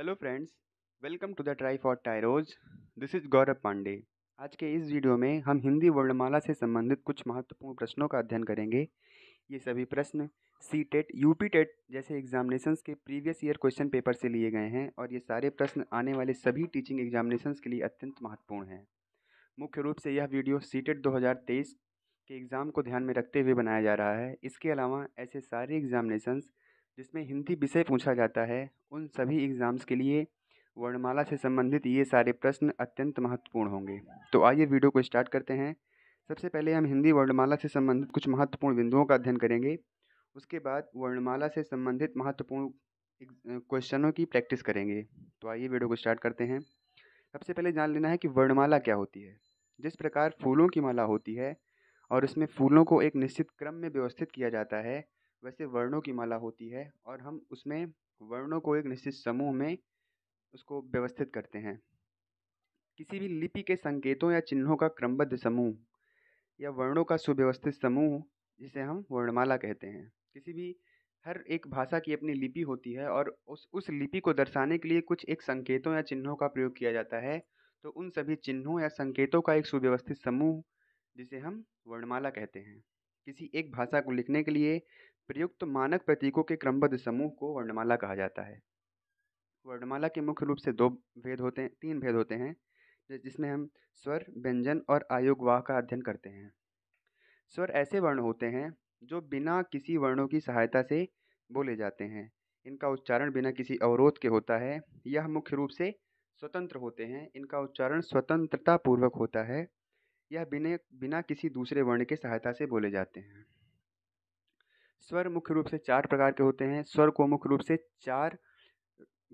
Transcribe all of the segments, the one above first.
Hello friends welcome to the try for tyros this is Gaurav Pandey आज के इस video में हम हिंदी वर्णमाला से संबंधित कुछ महत्वपूर्ण प्रश्नों का अध्ययन करेंगे ये सभी प्रश्न CTET UPTET जैसे एग्जामिनेशंस के प्रीवियस ईयर क्वेश्चन पेपर से लिए गए हैं और ये सारे प्रश्न आने वाले सभी टीचिंग एग्जामिनेशंस के लिए अत्यंत महत्वपूर्ण हैं मुख्य रूप से यह वीडियो सी टेट दो के एग्ज़ाम को ध्यान में रखते हुए बनाया जा रहा है इसके अलावा ऐसे सारे एग्जामिनेशंस जिसमें हिंदी विषय पूछा जाता है उन सभी एग्ज़ाम्स के लिए वर्णमाला से संबंधित ये सारे प्रश्न अत्यंत महत्वपूर्ण होंगे तो आइए वीडियो को स्टार्ट करते हैं सबसे पहले हम हिंदी वर्णमाला से संबंधित कुछ महत्वपूर्ण बिंदुओं का अध्ययन करेंगे उसके बाद वर्णमाला से संबंधित महत्वपूर्ण क्वेश्चनों की प्रैक्टिस करेंगे तो आइए वीडियो को स्टार्ट करते हैं सबसे पहले जान लेना है कि वर्णमाला क्या होती है जिस प्रकार फूलों की माला होती है और इसमें फूलों को एक निश्चित क्रम में व्यवस्थित किया जाता है वैसे वर्णों की माला होती है और हम उसमें वर्णों को एक निश्चित समूह में उसको व्यवस्थित करते हैं किसी भी लिपि के संकेतों या चिन्हों का क्रमबद्ध समूह या वर्णों का सुव्यवस्थित समूह जिसे हम वर्णमाला कहते हैं किसी भी हर एक भाषा की अपनी लिपि होती है और उस उस लिपि को दर्शाने के लिए कुछ एक संकेतों या चिन्हों का प्रयोग किया जाता है तो उन सभी चिन्हों या संकेतों का एक सुव्यवस्थित समूह जिसे हम वर्णमाला कहते हैं किसी एक भाषा को लिखने के लिए प्रयुक्त मानक प्रतीकों के क्रमबद्ध समूह को वर्णमाला कहा जाता है वर्णमाला के मुख्य रूप से दो भेद होते हैं तीन भेद होते हैं जिसमें हम स्वर व्यंजन और आयोगवाह का अध्ययन करते हैं स्वर ऐसे वर्ण होते हैं जो बिना किसी वर्णों की सहायता से बोले जाते हैं इनका उच्चारण बिना किसी अवरोध के होता है यह मुख्य रूप से स्वतंत्र होते हैं इनका उच्चारण स्वतंत्रता पूर्वक होता है यह बिना बिना किसी दूसरे वर्ण के सहायता से बोले जाते हैं स्वर मुख्य रूप से चार प्रकार के होते हैं स्वर को मुख्य रूप से चार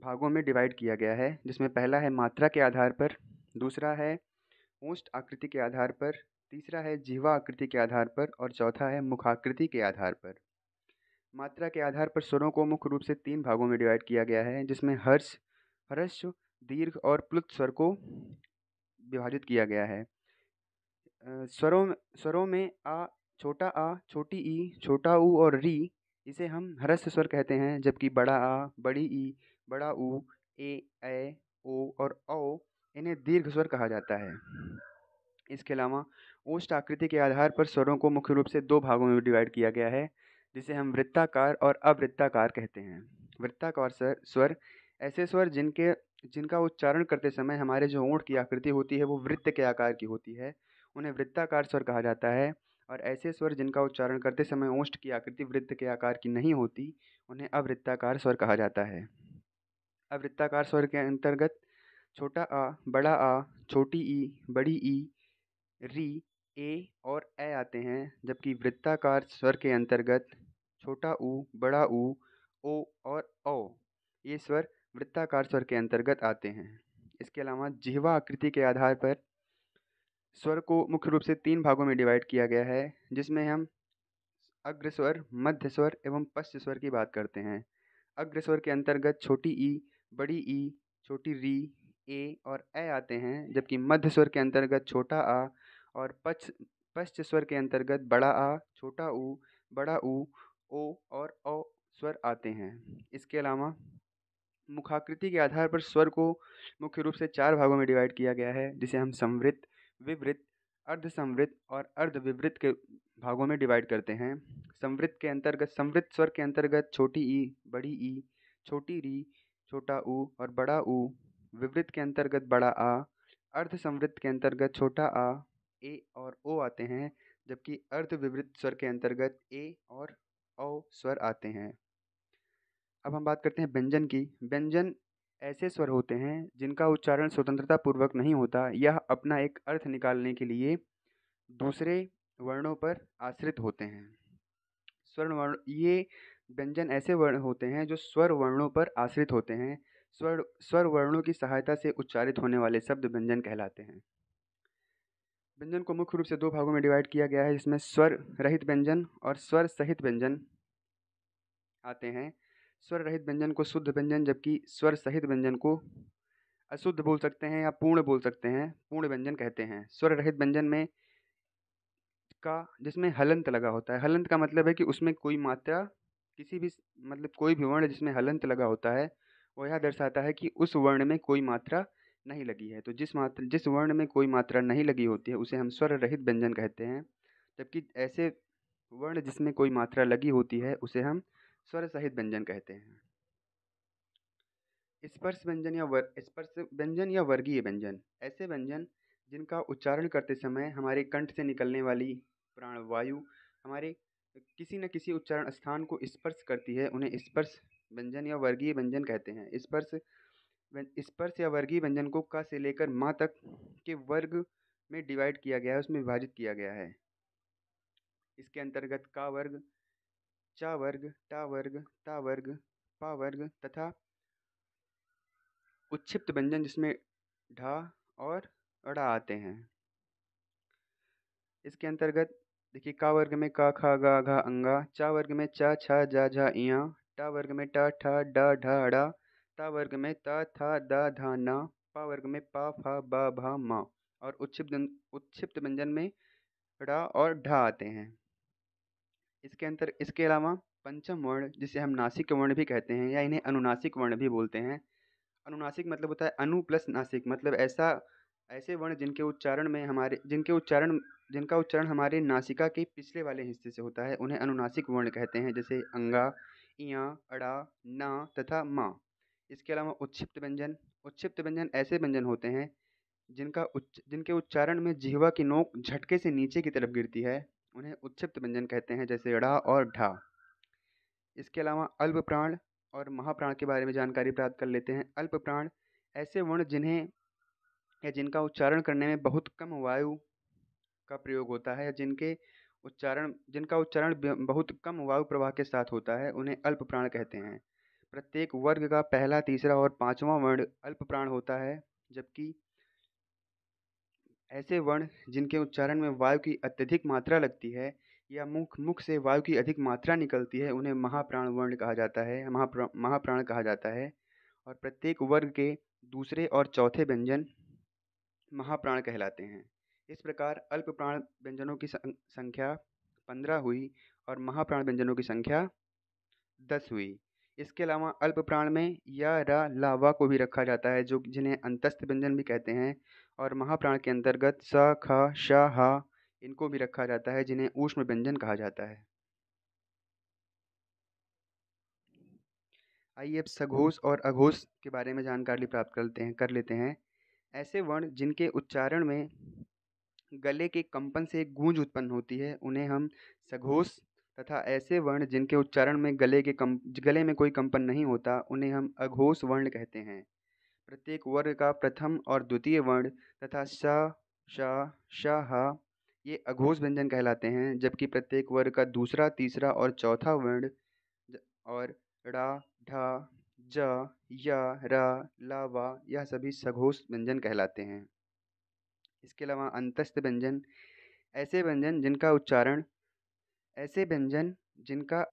भागों में डिवाइड किया गया है जिसमें पहला है मात्रा के आधार पर दूसरा है ओष्ठ आकृति के आधार पर तीसरा है जीवा आकृति के आधार पर और चौथा है मुखाकृति के आधार पर मात्रा के आधार पर स्वरों को मुख्य रूप से तीन भागों में डिवाइड किया गया है जिसमें हर्ष हर्ष दीर्घ और प्लुत स्वर को विभाजित किया गया है स्वरों स्वरों में आ छोटा आ छोटी ई छोटा ऊ और री इसे हम ह्रस्व स्वर कहते हैं जबकि बड़ा आ बड़ी ई बड़ा ऊ ए ऐ ओ और औ इन्हें दीर्घ स्वर कहा जाता है इसके अलावा ओष्ट आकृति के आधार पर स्वरों को मुख्य रूप से दो भागों में डिवाइड किया गया है जिसे हम वृत्ताकार और अवृत्ताकार कहते हैं वृत्ताकार स्वर स्वर ऐसे स्वर जिनके जिनका उच्चारण करते समय हमारे जो ओंठ की आकृति होती है वो वृत्त के आकार की होती है उन्हें वृत्ताकार स्वर कहा जाता है और ऐसे स्वर जिनका उच्चारण करते समय ओष्ठ की आकृति वृत्त के आकार की नहीं होती उन्हें अवृत्ताकार स्वर कहा जाता है अवृत्ताकार स्वर के अंतर्गत छोटा आ बड़ा आ छोटी ई बड़ी ई री ए और ए आते हैं जबकि वृत्ताकार स्वर के अंतर्गत छोटा ऊ बड़ा ऊ ओ और ओ ये स्वर वृत्ताकार स्वर के अंतर्गत आते हैं इसके अलावा जिहवा आकृति के आधार पर स्वर को मुख्य रूप से तीन भागों में डिवाइड किया गया है जिसमें हम अग्र स्वर मध्य स्वर एवं पश्च स्वर की बात करते हैं अग्र स्वर के अंतर्गत छोटी ई बड़ी ई छोटी री ए और ए आते हैं जबकि मध्य स्वर के अंतर्गत छोटा आ और पच पश्च स्वर के अंतर्गत बड़ा आ छोटा ऊ बड़ा ऊ ओ और ओ स्वर आते हैं इसके अलावा मुखाकृति के आधार पर स्वर को मुख्य रूप से चार भागों में डिवाइड किया गया है जिसे हम संवृत्त विवृत अर्धसंवृत और अर्धविवृत के भागों में डिवाइड करते हैं संवृत के अंतर्गत संवृत स्वर के अंतर्गत छोटी ई बड़ी ई छोटी री छोटा ऊ और बड़ा ऊ विवृत के अंतर्गत बड़ा आ अर्धसंवृत के अंतर्गत छोटा आ ए और ओ आते हैं जबकि अर्धविवृत स्वर के अंतर्गत ए और ओ स्वर आते हैं अब हम बात करते हैं व्यंजन की व्यंजन ऐसे स्वर होते हैं जिनका उच्चारण स्वतंत्रतापूर्वक नहीं होता यह अपना एक अर्थ निकालने के लिए दूसरे वर्णों पर आश्रित होते हैं स्वर्ण वर्ण ये व्यंजन ऐसे वर्ण होते हैं जो स्वर वर्णों पर आश्रित होते हैं स्वर स्वर वर्णों की सहायता से उच्चारित होने वाले शब्द व्यंजन कहलाते हैं व्यंजन को मुख्य रूप से दो भागों में डिवाइड किया गया है जिसमें स्वर रहित व्यंजन और स्वर सहित व्यंजन आते हैं स्वर रहित व्यंजन को शुद्ध व्यंजन जबकि स्वर सहित व्यंजन को अशुद्ध बोल सकते हैं या पूर्ण बोल सकते हैं पूर्ण व्यंजन कहते हैं स्वर रहित व्यंजन में का जिसमें हलंत लगा होता है हलंत का मतलब है कि उसमें कोई मात्रा किसी भी मतलब कोई भी वर्ण जिसमें हलंत लगा होता है वह यह दर्शाता है कि उस वर्ण में कोई मात्रा नहीं लगी है तो जिस मात्र जिस वर्ण में कोई मात्रा नहीं लगी होती है उसे हम स्वर रहित व्यंजन कहते हैं जबकि ऐसे वर्ण जिसमें कोई मात्रा लगी होती है उसे हम स्वर सहित व्यंजन कहते हैं स्पर्श व्यंजन या वर स्पर्श व्यंजन या वर्गीय व्यंजन ऐसे व्यंजन जिनका उच्चारण करते समय हमारे कंठ से निकलने वाली प्राणवायु हमारे किसी न किसी उच्चारण स्थान को स्पर्श करती है उन्हें स्पर्श व्यंजन या वर्गीय व्यंजन कहते हैं स्पर्श स्पर्श या वर्गीय व्यंजन को का से लेकर माँ तक के वर्ग में डिवाइड किया गया है उसमें विभाजित किया गया है इसके अंतर्गत का वर्ग चा वर्ग टा वर्ग ता वर्ग पा वर्ग तथा उच्छिप्त व्यंजन जिसमें ढा और अड़ा आते हैं इसके अंतर्गत देखिए का वर्ग में का खा गा घा अंगा चा वर्ग में चा छा जा झा इया टा वर्ग में टा ठा डा ढा अड़ा ता वर्ग में ता था दा धा ना पा वर्ग में पा फा बा भा मा और उच्छिप्त उच्छिप्त व्यंजन में ड़ा और ढा आते हैं इसके अंतर इसके अलावा पंचम वर्ण जिसे हम नासिक वर्ण भी कहते हैं या इन्हें अनुनासिक वर्ण भी बोलते हैं अनुनासिक मतलब होता है अनु प्लस नासिक मतलब ऐसा ऐसे वर्ण जिनके उच्चारण में हमारे जिनके उच्चारण जिनका उच्चारण हमारे नासिका के पिछले वाले हिस्से से होता है उन्हें अनुनासिक वर्ण कहते हैं जैसे अंगा इया अड़ा ना तथा माँ इसके अलावा उच्छिप्त व्यंजन उच्छिप्त व्यंजन ऐसे व्यंजन होते हैं जिनका उच्च जिनके उच्चारण में जिहवा की नोक झटके से नीचे की तरफ गिरती है उन्हें उत्सिप्त व्यंजन कहते हैं जैसे ढा और ढा इसके अलावा अल्प प्राण और महाप्राण के बारे में जानकारी प्राप्त कर लेते हैं अल्प प्राण ऐसे वर्ण जिन्हें या जिनका उच्चारण करने में बहुत कम वायु का प्रयोग होता है या जिनके उच्चारण जिनका उच्चारण बहुत कम वायु प्रवाह के साथ होता है उन्हें अल्प प्राण कहते हैं प्रत्येक वर्ग का पहला तीसरा और पाँचवा वर्ण अल्प प्राण होता है जबकि ऐसे वर्ण जिनके उच्चारण में वायु की अत्यधिक मात्रा लगती है या मुख मुख से वायु की अधिक मात्रा निकलती है उन्हें महाप्राण वर्ण कहा जाता है महाप्रा महाप्राण कहा जाता है और प्रत्येक वर्ग के दूसरे और चौथे व्यंजन महाप्राण कहलाते हैं इस प्रकार अल्प प्राण व्यंजनों की संख्या पंद्रह हुई और महाप्राण व्यंजनों की संख्या दस हुई इसके अलावा अल्प प्राण में या रा लावा को भी रखा जाता है जो जिन्हें अंतस्थ व्यंजन भी कहते हैं और महाप्राण के अंतर्गत स ख श ह इनको भी रखा जाता है जिन्हें ऊष्म व्यंजन कहा जाता है आइए अब सघोष और अघोष के बारे में जानकारी प्राप्त करते हैं कर लेते हैं ऐसे वर्ण जिनके उच्चारण में गले के कंपन से एक गूंज उत्पन्न होती है उन्हें हम सघोष तथा ऐसे वर्ण जिनके उच्चारण में गले के कम गले में कोई कंपन नहीं होता उन्हें हम अघोष वर्ण कहते हैं प्रत्येक वर्ग का प्रथम और द्वितीय वर्ण तथा श श ह ये अघोष व्यंजन कहलाते हैं जबकि प्रत्येक वर्ग का दूसरा तीसरा और चौथा वर्ण और रा ढ ज य र ल व यह सभी सघोष व्यंजन कहलाते हैं इसके अलावा अंतस्थ व्यंजन ऐसे व्यंजन जिनका उच्चारण ऐसे व्यंजन जिनका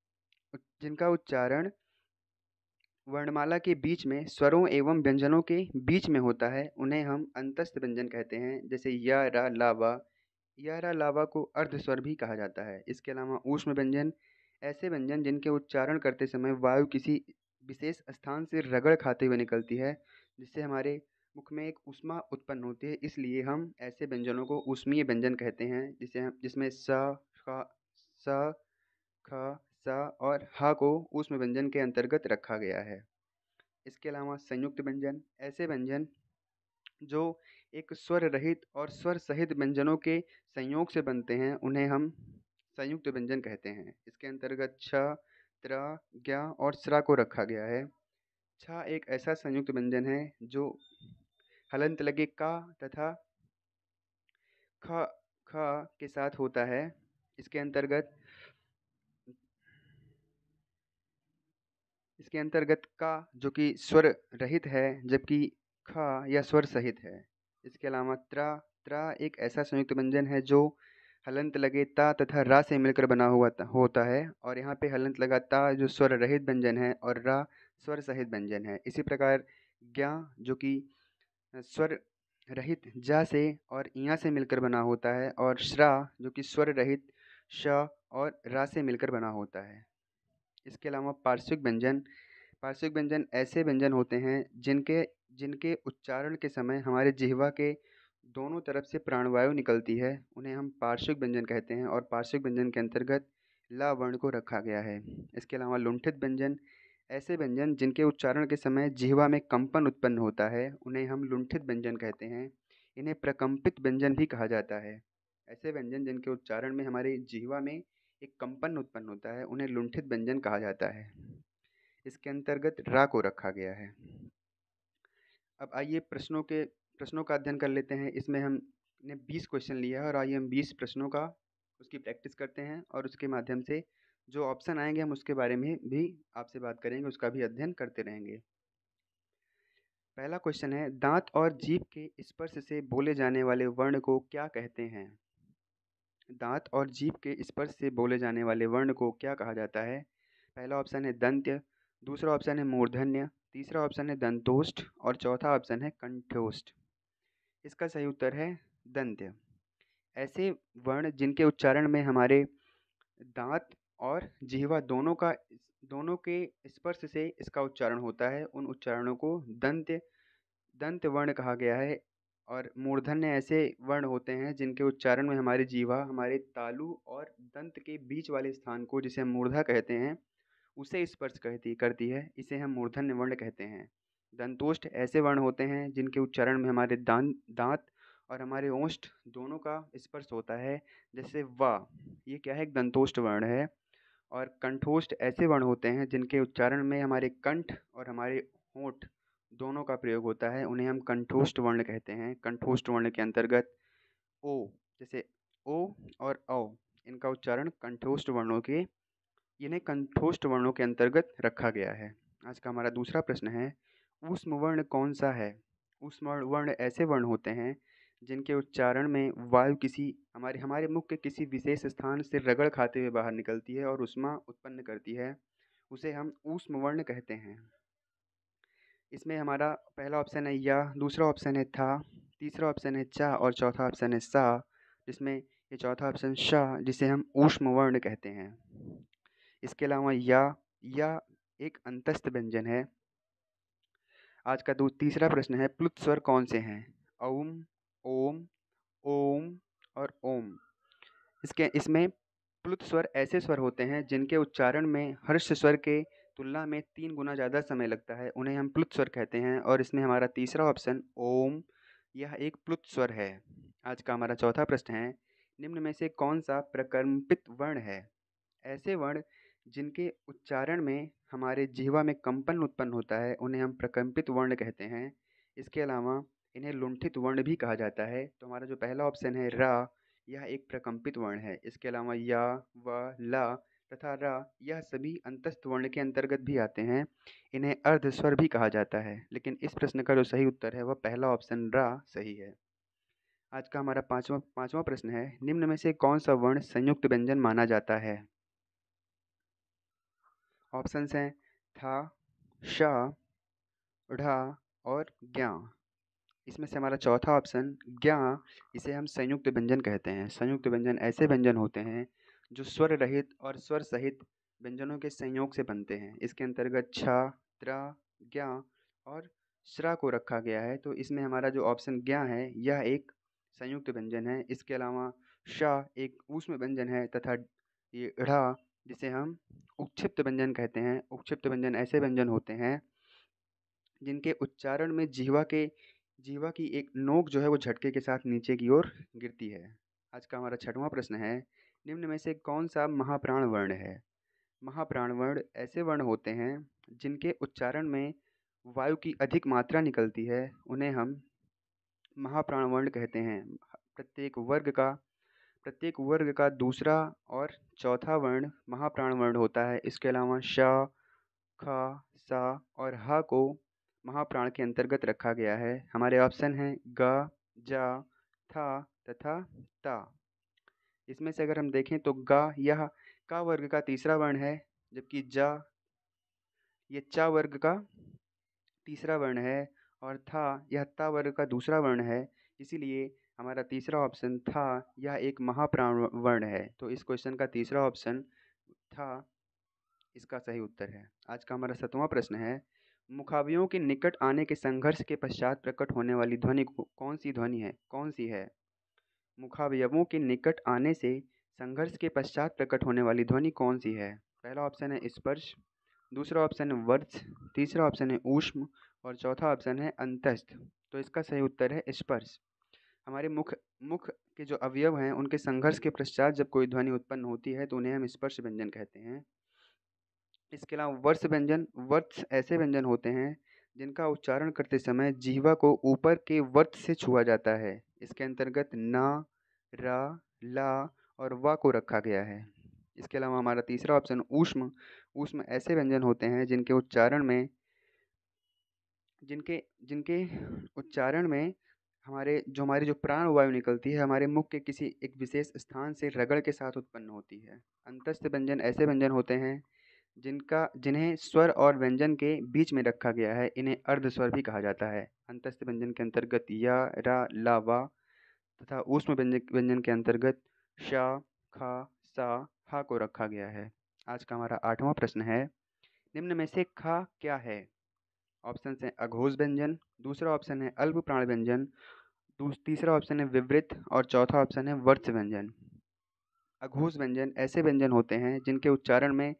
जिनका उच्चारण वर्णमाला के बीच में स्वरों एवं व्यंजनों के बीच में होता है उन्हें हम अंतस्थ व्यंजन कहते हैं जैसे य रा लावा या य रा लावा को अर्ध स्वर भी कहा जाता है इसके अलावा ऊष्म व्यंजन ऐसे व्यंजन जिनके उच्चारण करते समय वायु किसी विशेष स्थान से रगड़ खाते हुए निकलती है जिससे हमारे मुख में एक उष्मा उत्पन्न होती है इसलिए हम ऐसे व्यंजनों को ऊष्मीय व्यंजन कहते हैं जिसे हम जिसमें स ख स ख सा और हा को ऊष्म व्यंजन के अंतर्गत रखा गया है इसके अलावा संयुक्त व्यंजन ऐसे व्यंजन जो एक स्वर रहित और स्वर सहित व्यंजनों के संयोग से बनते हैं उन्हें हम संयुक्त व्यंजन कहते हैं इसके अंतर्गत छ त्रा ज्ञा और स्रा को रखा गया है छ एक ऐसा संयुक्त व्यंजन है जो हलंत लगे का तथा ख ख के साथ होता है इसके अंतर्गत इसके अंतर्गत का जो कि स्वर रहित है जबकि ख या स्वर सहित है इसके अलावा त्रा त्रा एक ऐसा संयुक्त व्यंजन है जो हलंत लगे ता तथा रा से मिलकर बना हुआ होता है और यहाँ पे हलंत लगा ता जो स्वर रहित व्यंजन है और रा स्वर सहित व्यंजन है इसी प्रकार ज्ञा जो कि स्वर रहित जा से और इया से मिलकर बना होता है और श्रा जो कि स्वर रहित श और रा से मिलकर बना होता है इसके अलावा पार्श्विक व्यंजन पार्श्विक व्यंजन ऐसे व्यंजन होते हैं जिनके जिनके उच्चारण के समय हमारे जिहवा के दोनों तरफ से प्राणवायु निकलती है उन्हें हम पार्श्विक व्यंजन कहते हैं और पार्श्विक व्यंजन के अंतर्गत ला वर्ण को रखा गया है इसके अलावा लुंठित व्यंजन ऐसे व्यंजन जिनके उच्चारण के समय जिहवा में कंपन उत्पन्न होता है उन्हें हम लुंठित व्यंजन कहते हैं इन्हें प्रकम्पित व्यंजन भी कहा जाता है ऐसे व्यंजन जिनके उच्चारण में हमारे जिहवा में एक कंपन उत्पन्न होता है उन्हें लुंठित व्यंजन कहा जाता है इसके अंतर्गत रा को रखा गया है अब आइए प्रश्नों के प्रश्नों का अध्ययन कर लेते हैं इसमें हमने बीस क्वेश्चन लिया है और आइए हम बीस प्रश्नों का उसकी प्रैक्टिस करते हैं और उसके माध्यम से जो ऑप्शन आएंगे हम उसके बारे में भी आपसे बात करेंगे उसका भी अध्ययन करते रहेंगे पहला क्वेश्चन है दांत और जीभ के स्पर्श से बोले जाने वाले वर्ण को क्या कहते हैं दाँत और जीभ के स्पर्श से बोले जाने वाले वर्ण को क्या कहा जाता है पहला ऑप्शन है दंत्य दूसरा ऑप्शन है मूर्धन्य तीसरा ऑप्शन है दंतोष्ठ और चौथा ऑप्शन है कंठोष्ठ इसका सही उत्तर है दंत्य ऐसे वर्ण जिनके उच्चारण में हमारे दांत और जिहवा दोनों का दोनों के स्पर्श से इसका उच्चारण होता है उन उच्चारणों को दंत्य दंत वर्ण कहा गया है और मूर्धन्य ऐसे वर्ण होते हैं जिनके उच्चारण में हमारी जीवा हमारे तालु और दंत के बीच वाले स्थान को जिसे हम मूर्धा कहते हैं उसे स्पर्श कहती करती है इसे हम मूर्धन्य वर्ण कहते हैं दंतोष्ठ ऐसे वर्ण होते हैं जिनके उच्चारण में हमारे दान दांत और हमारे ओष्ठ दोनों का स्पर्श होता है जैसे वा ये क्या है एक दंतोष्ठ वर्ण है और कंठोष्ठ ऐसे वर्ण होते हैं जिनके उच्चारण में हमारे कंठ और हमारे होठ दोनों का प्रयोग होता है उन्हें हम हाँ। कंठोष्ठ वर्ण कहते हैं कंठोष्ठ वर्ण के अंतर्गत ओ जैसे ओ और औ इनका उच्चारण कंठोष्ठ वर्णों के इन्हें कंठोष्ठ वर्णों के अंतर्गत रखा गया है आज का हमारा दूसरा प्रश्न है ऊष्म वर्ण कौन सा है ऊष्म वर्ण ऐसे वर्ण होते हैं जिनके उच्चारण में वायु किसी हमारे हमारे मुख के किसी विशेष स्थान से रगड़ खाते हुए बाहर निकलती है और उष्मा उत्पन्न करती है उसे हम ऊष्म वर्ण कहते हैं इसमें हमारा पहला ऑप्शन है या दूसरा ऑप्शन है था तीसरा ऑप्शन है चा और चौथा ऑप्शन है सा जिसमें ये चौथा ऑप्शन शाह जिसे हम ऊष्म वर्ण कहते हैं इसके अलावा या या एक अंतस्थ व्यंजन है आज का दो तीसरा प्रश्न है प्लुत स्वर कौन से हैं ओम ओम ओम और ओम इसके इसमें प्लुत स्वर ऐसे स्वर होते हैं जिनके उच्चारण में हर्ष स्वर के तुलना में तीन गुना ज़्यादा समय लगता है उन्हें हम प्लुत स्वर कहते हैं और इसमें हमारा तीसरा ऑप्शन ओम यह एक प्लुत स्वर है आज का हमारा चौथा प्रश्न है निम्न में से कौन सा प्रकम्पित वर्ण है ऐसे वर्ण जिनके उच्चारण में हमारे जीवा में कंपन उत्पन्न होता है उन्हें हम प्रकम्पित वर्ण कहते हैं इसके अलावा इन्हें लुंठित वर्ण भी कहा जाता है तो हमारा जो पहला ऑप्शन है रा यह एक प्रकम्पित वर्ण है इसके अलावा या व ला तथा र यह सभी अंतस्थ वर्ण के अंतर्गत भी आते हैं इन्हें अर्ध स्वर भी कहा जाता है लेकिन इस प्रश्न का जो सही उत्तर है वह पहला ऑप्शन रा सही है आज का हमारा पाँचवा पाँचवा प्रश्न है निम्न में से कौन सा वर्ण संयुक्त व्यंजन माना जाता है ऑप्शंस हैं था श ढा और ज्ञा इसमें से हमारा चौथा ऑप्शन ज्ञा इसे हम संयुक्त व्यंजन कहते हैं संयुक्त व्यंजन ऐसे व्यंजन होते हैं जो स्वर रहित और स्वर सहित व्यंजनों के संयोग से बनते हैं इसके अंतर्गत छ त्र ज्ञ और श्रा को रखा गया है तो इसमें हमारा जो ऑप्शन ज्ञ है यह एक संयुक्त व्यंजन है इसके अलावा श एक ऊष्म व्यंजन है तथा ये ढ जिसे हम उक्षिप्त व्यंजन कहते हैं उक्षिप्त व्यंजन ऐसे व्यंजन होते हैं जिनके उच्चारण में जीवा के जीवा की एक नोक जो है वो झटके के साथ नीचे की ओर गिरती है आज का हमारा छठवां प्रश्न है निम्न में से कौन सा महाप्राण वर्ण है महाप्राण वर्ण ऐसे वर्ण होते हैं जिनके उच्चारण में वायु की अधिक मात्रा निकलती है उन्हें हम महाप्राण वर्ण कहते हैं प्रत्येक वर्ग का प्रत्येक वर्ग का दूसरा और चौथा वर्ण महाप्राण वर्ण होता है इसके अलावा श ख सा और ह को महाप्राण के अंतर्गत रखा गया है हमारे ऑप्शन हैं ग जा था तथा ता इसमें से अगर हम देखें तो गा यह का वर्ग का तीसरा वर्ण है जबकि जा यह चा वर्ग का तीसरा वर्ण है और था यह ता वर्ग का दूसरा वर्ण है इसीलिए हमारा तीसरा ऑप्शन था यह एक महाप्राण वर्ण है तो इस क्वेश्चन का तीसरा ऑप्शन था इसका सही उत्तर है आज का हमारा सतवा प्रश्न है मुखावियों के निकट आने के संघर्ष के पश्चात प्रकट होने वाली ध्वनि कौन सी ध्वनि है कौन सी है मुखावयवों के निकट आने से संघर्ष के पश्चात प्रकट होने वाली ध्वनि कौन सी है पहला ऑप्शन है स्पर्श दूसरा ऑप्शन है वर्ष तीसरा ऑप्शन है ऊष्म और चौथा ऑप्शन है अंतस्थ तो इसका सही उत्तर है स्पर्श हमारे मुख मुख के जो अवयव हैं उनके संघर्ष के पश्चात जब कोई ध्वनि उत्पन्न होती है तो उन्हें हम स्पर्श व्यंजन कहते हैं इसके अलावा वर्ष व्यंजन वर्ष ऐसे व्यंजन होते हैं जिनका उच्चारण करते समय जीवा को ऊपर के वर्त से छुआ जाता है इसके अंतर्गत ना रा ला और वा को रखा गया है इसके अलावा हमारा तीसरा ऑप्शन ऊष्म ऊष्म ऐसे व्यंजन होते हैं जिनके उच्चारण में जिनके जिनके उच्चारण में हमारे जो हमारी जो प्राण वायु निकलती है हमारे मुख के किसी एक विशेष स्थान से रगड़ के साथ उत्पन्न होती है अंतस्थ व्यंजन ऐसे व्यंजन होते हैं जिनका जिन्हें स्वर और व्यंजन के बीच में रखा गया है इन्हें अर्धस्वर भी कहा जाता है अंतस्थ व्यंजन के अंतर्गत या रा ला वा तथा ऊष्म व्यंजन व्यंजन के अंतर्गत शा खा सा हा को रखा गया है आज का हमारा आठवां प्रश्न है निम्न में से खा क्या है ऑप्शन है अघोष व्यंजन दूसरा ऑप्शन है अल्प प्राण व्यंजन तीसरा ऑप्शन है विवृत और चौथा ऑप्शन है वर्ष व्यंजन अघोष व्यंजन ऐसे व्यंजन होते हैं जिनके उच्चारण में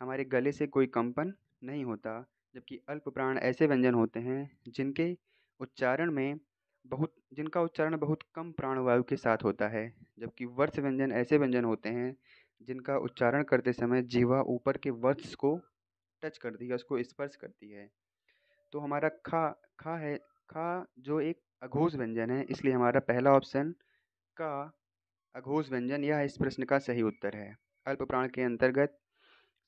हमारे गले से कोई कंपन नहीं होता जबकि अल्प प्राण ऐसे व्यंजन होते हैं जिनके उच्चारण में बहुत जिनका उच्चारण बहुत कम प्राणवायु के साथ होता है जबकि वर्ष व्यंजन ऐसे व्यंजन होते हैं जिनका उच्चारण करते समय जीवा ऊपर के वर्ष को टच करती है उसको स्पर्श करती है तो हमारा खा खा है खा जो एक अघोष व्यंजन है इसलिए हमारा पहला ऑप्शन का अघोष व्यंजन यह इस प्रश्न का सही उत्तर है अल्प प्राण के अंतर्गत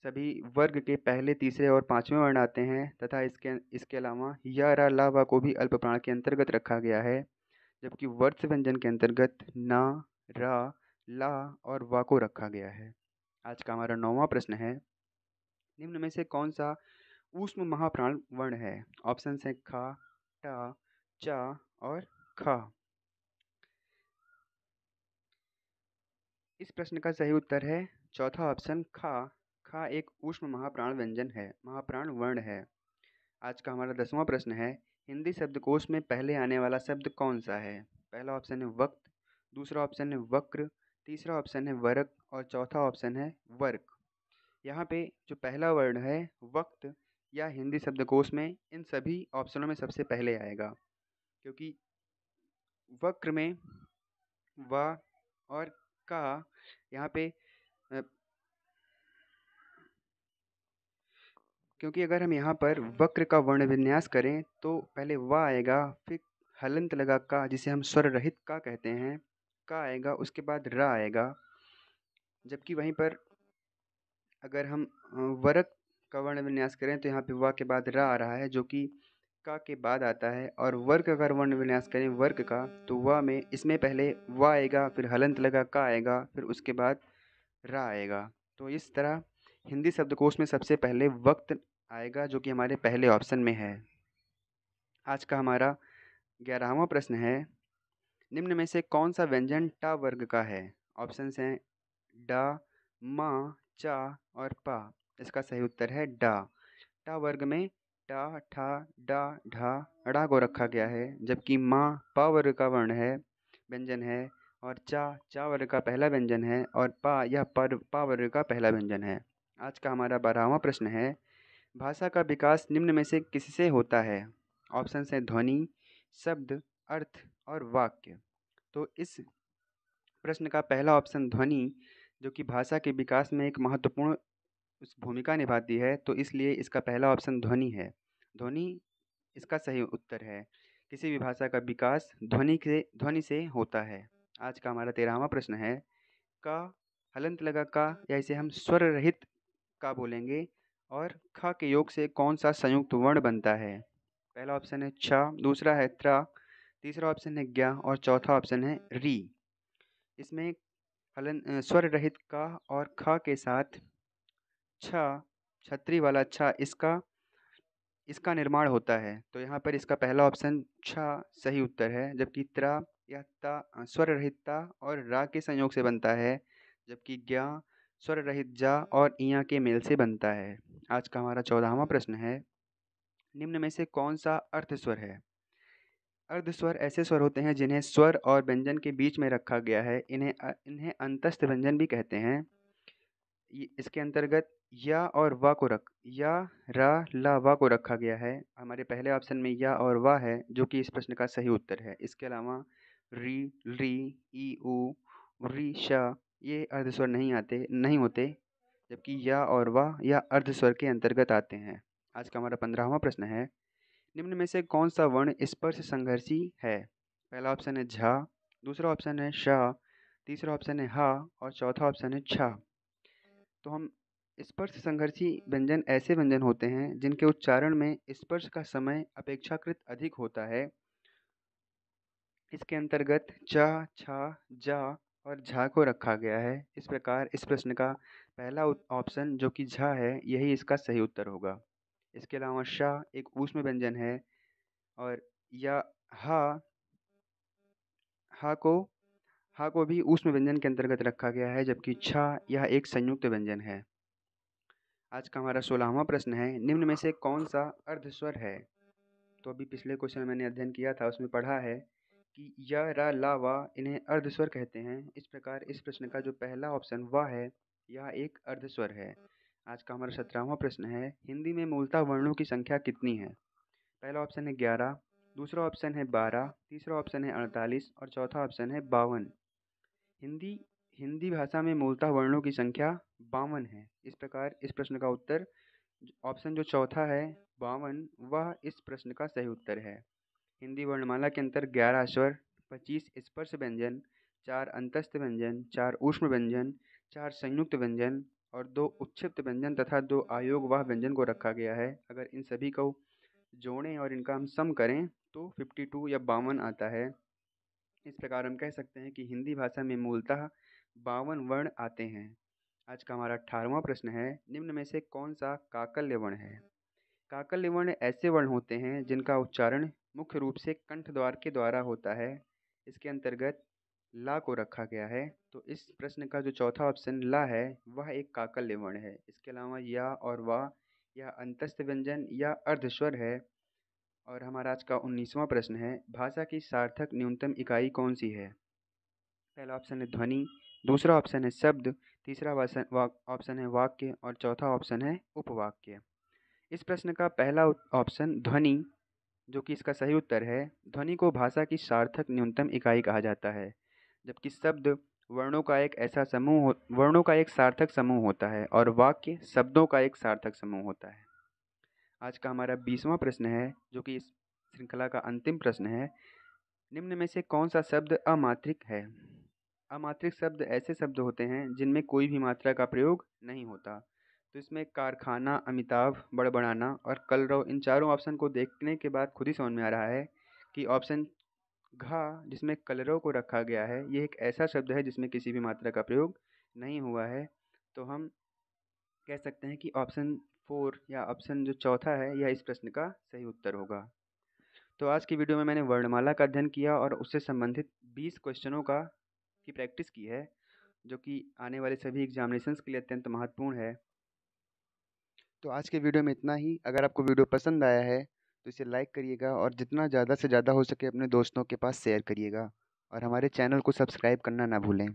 सभी वर्ग के पहले तीसरे और पाँचवें वर्ण आते हैं तथा इसके इसके अलावा या रा ला वा को भी अल्प प्राण के अंतर्गत रखा गया है जबकि वर्ष व्यंजन के अंतर्गत ना रा ला और वा को रखा गया है आज का हमारा नौवां प्रश्न है निम्न में से कौन सा ऊष्म महाप्राण वर्ण है ऑप्शन है खा टा चा और खा इस प्रश्न का सही उत्तर है चौथा ऑप्शन खा खा एक उष्ण महाप्राण व्यंजन है महाप्राण वर्ण है आज का हमारा दसवां प्रश्न है हिंदी शब्दकोश में पहले आने वाला शब्द कौन सा है पहला ऑप्शन है वक्त दूसरा ऑप्शन है वक्र तीसरा ऑप्शन है वर्क और चौथा ऑप्शन है वर्क यहाँ पे जो पहला वर्ण है वक्त या हिंदी शब्दकोश में इन सभी ऑप्शनों में सबसे पहले आएगा क्योंकि वक्र में व और का यहाँ पे क्योंकि अगर हम यहाँ पर वक्र का वर्ण विन्यास करें तो पहले व आएगा फिर हलंत लगा का जिसे हम स्वर रहित का कहते हैं का आएगा उसके बाद र आएगा जबकि वहीं पर अगर हम वरक का वर्ण विन्यास करें तो यहाँ पे व के बाद र आ रहा है जो कि का के बाद आता है और वर्ग अगर वर्ण विन्यास करें वर्ग का तो व में इसमें पहले व आएगा फिर हलंत लगा का आएगा फिर उसके बाद र आएगा तो इस तरह हिंदी शब्दकोश में सबसे पहले वक्त आएगा जो कि हमारे पहले ऑप्शन में है आज का हमारा ग्यारहवा प्रश्न है निम्न में से कौन सा व्यंजन टा वर्ग का है ऑप्शंस हैं डा म चा और पा इसका सही उत्तर है डा टा वर्ग में टा ठा डा ढा अड़ा को रखा गया है जबकि माँ पा वर्ग का वर्ण है व्यंजन है और चा चा वर्ग का पहला व्यंजन है और पा यह पर पा वर्ग का पहला व्यंजन है आज का हमारा बारहवा प्रश्न है भाषा का विकास निम्न में से किससे होता है ऑप्शन है ध्वनि शब्द अर्थ और वाक्य तो इस प्रश्न का पहला ऑप्शन ध्वनि जो कि भाषा के विकास में एक महत्वपूर्ण उस भूमिका निभाती है तो इसलिए इसका पहला ऑप्शन ध्वनि है ध्वनि इसका सही उत्तर है किसी भी भाषा का विकास ध्वनि से ध्वनि से होता है आज का हमारा तेरहवा प्रश्न है का हलंत लगा का या इसे हम स्वर रहित का बोलेंगे और ख के योग से कौन सा संयुक्त वर्ण बनता है पहला ऑप्शन है छ दूसरा है त्रा तीसरा ऑप्शन है ज्ञा और चौथा ऑप्शन है री इसमें हलन स्वर रहित का और ख के साथ छ छत्री वाला छ इसका इसका निर्माण होता है तो यहाँ पर इसका पहला ऑप्शन छ सही उत्तर है जबकि त्रा या ता स्वर रहित और रा के संयोग से बनता है जबकि ज्ञा स्वर रहित जा और इया के मेल से बनता है आज का हमारा चौदहवा प्रश्न है निम्न में से कौन सा अर्थ स्वर है अर्ध स्वर ऐसे स्वर होते हैं जिन्हें स्वर और व्यंजन के बीच में रखा गया है इन्हें इन्हें अंतस्थ व्यंजन भी कहते हैं इसके अंतर्गत या और वा को रख या रा ला वा को रखा गया है हमारे पहले ऑप्शन में या और वा है जो कि इस प्रश्न का सही उत्तर है इसके अलावा री री ई ऊ री शा ये अर्ध स्वर नहीं आते नहीं होते जबकि या और वा या अर्ध स्वर के अंतर्गत आते हैं आज का हमारा पंद्रहवा प्रश्न है निम्न में से कौन सा वर्ण स्पर्श संघर्षी है पहला ऑप्शन है झा दूसरा ऑप्शन है शाह तीसरा ऑप्शन है हा और चौथा ऑप्शन है छ तो हम स्पर्श संघर्षी व्यंजन ऐसे व्यंजन होते हैं जिनके उच्चारण में स्पर्श का समय अपेक्षाकृत अधिक होता है इसके अंतर्गत च छा जा और झा को रखा गया है इस प्रकार इस प्रश्न का पहला ऑप्शन जो कि झा है यही इसका सही उत्तर होगा इसके अलावा शाह एक ऊष्म व्यंजन है और या हा हा को हा को भी ऊष्म व्यंजन के अंतर्गत रखा गया है जबकि छा यह एक संयुक्त व्यंजन है आज का हमारा सोलहवा प्रश्न है निम्न में से कौन सा अर्धस्वर है तो अभी पिछले क्वेश्चन मैंने अध्ययन किया था उसमें पढ़ा है कि य रा ला वा इन्हें अर्धस्वर कहते हैं इस प्रकार इस प्रश्न का जो पहला ऑप्शन व है यह एक अर्धस्वर है आज का हमारा सत्रहवा प्रश्न है हिंदी में मूलतः वर्णों की संख्या कितनी है पहला ऑप्शन है ग्यारह दूसरा ऑप्शन है बारह तीसरा ऑप्शन है अड़तालीस और चौथा ऑप्शन है बावन हिंदी हिंदी भाषा में मूलतः वर्णों की संख्या बावन है इस प्रकार इस प्रश्न का उत्तर ऑप्शन जो चौथा है बावन वह इस प्रश्न का सही उत्तर है हिंदी वर्णमाला के अंतर ग्यारह स्वर पच्चीस स्पर्श व्यंजन चार अंतस्थ व्यंजन चार ऊष्म व्यंजन चार संयुक्त व्यंजन और दो उच्छिप्त व्यंजन तथा दो आयोगवाह व्यंजन को रखा गया है अगर इन सभी को जोड़ें और इनका हम सम करें तो फिफ्टी टू या बावन आता है इस प्रकार हम कह सकते हैं कि हिंदी भाषा में मूलतः बावन वर्ण आते हैं आज का हमारा अठारहवा प्रश्न है निम्न में से कौन सा काकल्य वर्ण है काकल्य वर्ण ऐसे वर्ण होते हैं जिनका उच्चारण मुख्य रूप से कंठ द्वार के द्वारा होता है इसके अंतर्गत ला को रखा गया है तो इस प्रश्न का जो चौथा ऑप्शन ला है वह एक काकल्य वर्ण है इसके अलावा या और वाह यह अंतस्थ व्यंजन या अर्धस्वर है और हमारा आज का उन्नीसवां प्रश्न है भाषा की सार्थक न्यूनतम इकाई कौन सी है पहला ऑप्शन है ध्वनि दूसरा ऑप्शन है शब्द तीसरा ऑप्शन है वाक्य और चौथा ऑप्शन है उपवाक्य इस प्रश्न का पहला ऑप्शन ध्वनि जो कि इसका सही उत्तर है ध्वनि को भाषा की सार्थक न्यूनतम इकाई कहा जाता है जबकि शब्द वर्णों का एक ऐसा समूह हो वर्णों का एक सार्थक समूह होता है और वाक्य शब्दों का एक सार्थक समूह होता है आज का हमारा बीसवां प्रश्न है जो कि इस श्रृंखला का अंतिम प्रश्न है निम्न में से कौन सा शब्द अमात्रिक है अमात्रिक शब्द ऐसे शब्द होते हैं जिनमें कोई भी मात्रा का प्रयोग नहीं होता तो इसमें कारखाना अमिताभ बड़बड़ाना और कलरव इन चारों ऑप्शन को देखने के बाद खुद ही समझ में आ रहा है कि ऑप्शन घा जिसमें कलरव को रखा गया है ये एक ऐसा शब्द है जिसमें किसी भी मात्रा का प्रयोग नहीं हुआ है तो हम कह सकते हैं कि ऑप्शन फोर या ऑप्शन जो चौथा है यह इस प्रश्न का सही उत्तर होगा तो आज की वीडियो में मैंने वर्णमाला का अध्ययन किया और उससे संबंधित बीस क्वेश्चनों का की प्रैक्टिस की है जो कि आने वाले सभी एग्जामिनेशंस के लिए अत्यंत महत्वपूर्ण है तो आज के वीडियो में इतना ही अगर आपको वीडियो पसंद आया है तो इसे लाइक करिएगा और जितना ज़्यादा से ज़्यादा हो सके अपने दोस्तों के पास शेयर करिएगा और हमारे चैनल को सब्सक्राइब करना ना भूलें